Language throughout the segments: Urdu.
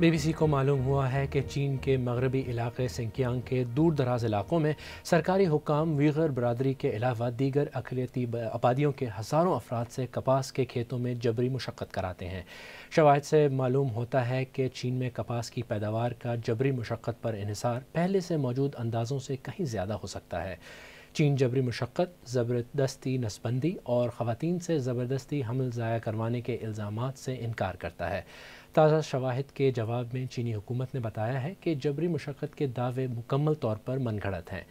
بی بی سی کو معلوم ہوا ہے کہ چین کے مغربی علاقے سنکیانگ کے دور دراز علاقوں میں سرکاری حکام ویغر برادری کے علاوہ دیگر اقلیتی آبادیوں کے ہزاروں افراد سے کپاس کے کھیتوں میں جبری مشقت کراتے ہیں شواہد سے معلوم ہوتا ہے کہ چین میں کپاس کی پیداوار کا جبری مشقت پر انحصار پہلے سے موجود اندازوں سے کہیں زیادہ ہو سکتا ہے چین جبری مشقت زبردستی نسبندی اور خواتین سے زبردستی حمل ضائع کروانے کے الزامات سے انکار کرتا ہے تازہ شواہد کے جواب میں چینی حکومت نے بتایا ہے کہ جبری مشقت کے دعوے مکمل طور پر من گھڑت ہیں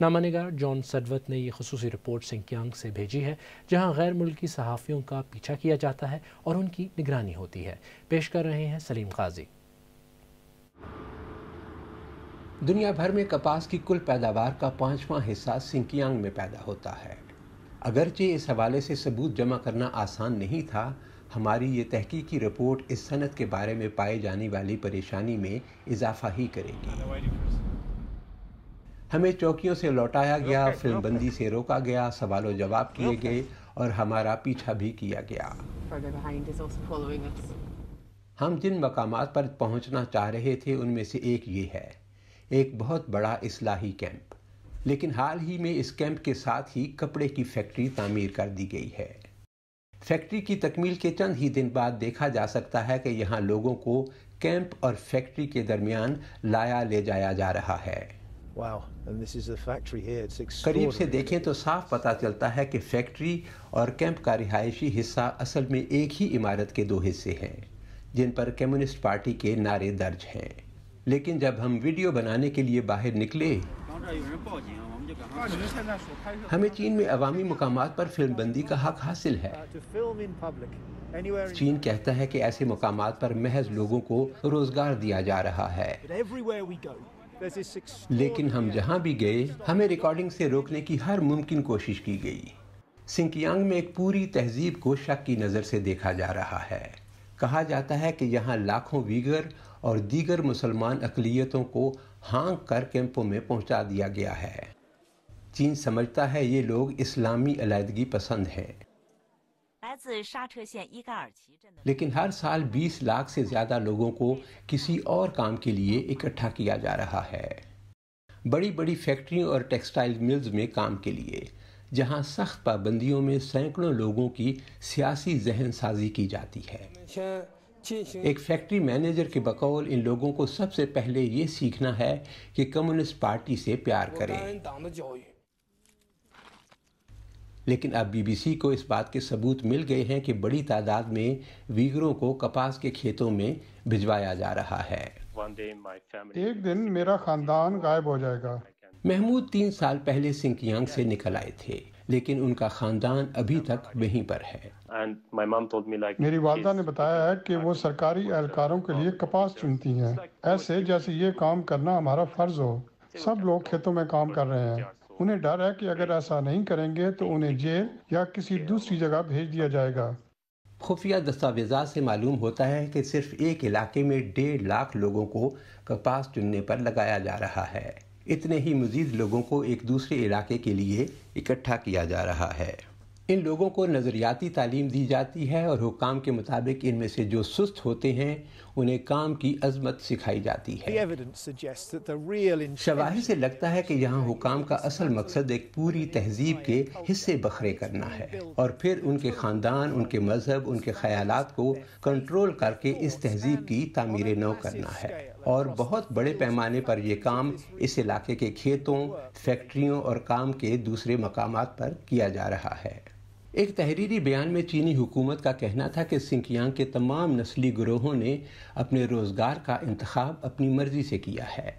نامہ نگار جان سڈوت نے یہ خصوصی رپورٹ سنکیانگ سے بھیجی ہے جہاں غیر ملکی صحافیوں کا پیچھا کیا جاتا ہے اور ان کی نگرانی ہوتی ہے پیش کر رہے ہیں سلیم قاضی دنیا بھر میں کپاس کی کل پیداوار کا پانچواں حصہ سنکیانگ میں پیدا ہوتا ہے اگرچہ اس حوالے سے ثبوت جمع کرنا آسان نہیں تھا ہماری یہ تحقیقی رپورٹ اس صنعت کے بارے میں پائے جانے والی پریشانی میں اضافہ ہی کرے گی ہمیں چوکیوں سے لوٹایا گیا فلم بندی سے روکا گیا سوال و جواب کیے گئے اور ہمارا پیچھا بھی کیا گیا ہم جن مقامات پر پہنچنا چاہ رہے تھے ان میں سے ایک یہ ہے ایک بہت بڑا اصلاحی کیمپ لیکن حال ہی میں اس کیمپ کے ساتھ ہی کپڑے کی فیکٹری تعمیر کر دی گئی ہے فیکٹری کی تکمیل کے چند ہی دن بعد دیکھا جا سکتا ہے کہ یہاں لوگوں کو کیمپ اور فیکٹری کے درمیان لایا لے جایا جا رہا ہے قریب سے دیکھیں تو صاف پتا چلتا ہے کہ فیکٹری اور کیمپ کا رہائشی حصہ اصل میں ایک ہی عمارت کے دو حصے ہیں جن پر کمیونسٹ پارٹی کے نعرے درج ہیں لیکن جب ہم ویڈیو بنانے کے لیے باہر نکلے ہمیں چین میں عوامی مقامات پر فلم بندی کا حق حاصل ہے چین کہتا ہے کہ ایسے مقامات پر محض لوگوں کو روزگار دیا جا رہا ہے لیکن ہم جہاں بھی گئے ہمیں ریکارڈنگ سے روکنے کی ہر ممکن کوشش کی گئی سنکیانگ میں ایک پوری تہذیب کو شک کی نظر سے دیکھا جا رہا ہے کہا جاتا ہے کہ یہاں لاکھوں ویگر اور دیگر مسلمان اقلیتوں کو ہانگ کر کیمپوں میں پہنچا دیا گیا ہے چین سمجھتا ہے یہ لوگ اسلامی علیحدگی پسند ہیں لیکن ہر سال بیس لاکھ سے زیادہ لوگوں کو کسی اور کام کے لیے اکٹھا کیا جا رہا ہے بڑی بڑی فیکٹریوں اور ٹیکسٹائل ملز میں کام کے لیے جہاں سخت پابندیوں میں سینکڑوں لوگوں کی سیاسی ذہن سازی کی جاتی ہے ایک فیکٹری مینیجر کے بقول ان لوگوں کو سب سے پہلے یہ سیکھنا ہے کہ کمیونسٹ پارٹی سے پیار کریں لیکن اب بی بی سی کو اس بات کے ثبوت مل گئے ہیں کہ بڑی تعداد میں ویگروں کو کپاس کے کھیتوں میں بھجوایا جا رہا ہے ایک دن میرا خاندان غائب ہو جائے گا محمود تین سال پہلے سنکیانگ سے نکل آئے تھے لیکن ان کا خاندان ابھی تک وہیں پر ہے میری والدہ نے بتایا ہے کہ وہ سرکاری اہلکاروں کے لیے کپاس چنتی ہیں ایسے جیسے یہ کام کرنا ہمارا فرض ہو سب لوگ کھیتوں میں کام کر رہے ہیں انہیں ڈر ہے کہ اگر ایسا نہیں کریں گے تو انہیں جیل یا کسی دوسری جگہ بھیج دیا جائے گا خفیہ دستاویزات سے معلوم ہوتا ہے کہ صرف ایک علاقے میں ڈیڑھ لاکھ لوگوں کو کپاس چننے پر لگایا جا رہا ہے اتنے ہی مزید لوگوں کو ایک دوسرے علاقے کے لیے اکٹھا کیا جا رہا ہے ان لوگوں کو نظریاتی تعلیم دی جاتی ہے اور حکام کے مطابق ان میں سے جو سست ہوتے ہیں انہیں کام کی عظمت سکھائی جاتی ہے شواہی سے لگتا ہے کہ یہاں حکام کا اصل مقصد ایک پوری تہذیب کے حصے بکھرے کرنا ہے اور پھر ان کے خاندان ان کے مذہب ان کے خیالات کو کنٹرول کر کے اس تہذیب کی تعمیر نو کرنا ہے اور بہت بڑے پیمانے پر یہ کام اس علاقے کے کھیتوں فیکٹریوں اور کام کے دوسرے مقامات پر کیا جا رہا ہے ایک تحریری بیان میں چینی حکومت کا کہنا تھا کہ سنکیانگ کے تمام نسلی گروہوں نے اپنے روزگار کا انتخاب اپنی مرضی سے کیا ہے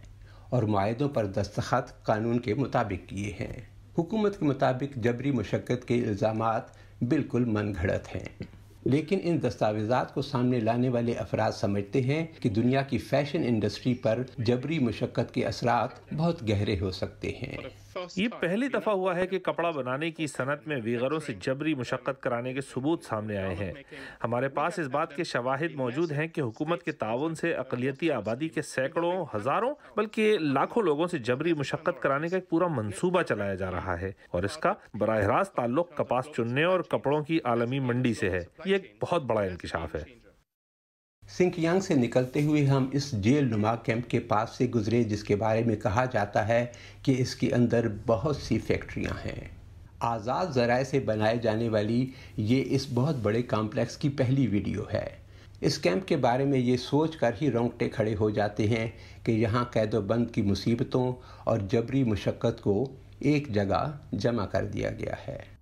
اور معاہدوں پر دستخط قانون کے مطابق کیے ہیں حکومت کے مطابق جبری مشقت کے الزامات بالکل من گھڑت ہیں لیکن ان دستاویزات کو سامنے لانے والے افراد سمجھتے ہیں کہ دنیا کی فیشن انڈسٹری پر جبری مشقت کے اثرات بہت گہرے ہو سکتے ہیں یہ پہلی دفعہ ہوا ہے کہ کپڑا بنانے کی صنعت میں ویغروں سے جبری مشقت کرانے کے ثبوت سامنے آئے ہیں ہمارے پاس اس بات کے شواہد موجود ہیں کہ حکومت کے تعاون سے اقلیتی آبادی کے سینکڑوں ہزاروں بلکہ لاکھوں لوگوں سے جبری مشقت کرانے کا ایک پورا منصوبہ چلایا جا رہا ہے اور اس کا براہ راست تعلق کپاس چننے اور کپڑوں کی عالمی منڈی سے ہے یہ ایک بہت بڑا انکشاف ہے سنک ینگ سے نکلتے ہوئے ہم اس جیل نما کیمپ کے پاس سے گزرے جس کے بارے میں کہا جاتا ہے کہ اس کے اندر بہت سی فیکٹریاں ہیں آزاد ذرائع سے بنائے جانے والی یہ اس بہت بڑے کمپلیکس کی پہلی ویڈیو ہے اس کیمپ کے بارے میں یہ سوچ کر ہی رونگٹے کھڑے ہو جاتے ہیں کہ یہاں قید و بند کی مصیبتوں اور جبری مشقت کو ایک جگہ جمع کر دیا گیا ہے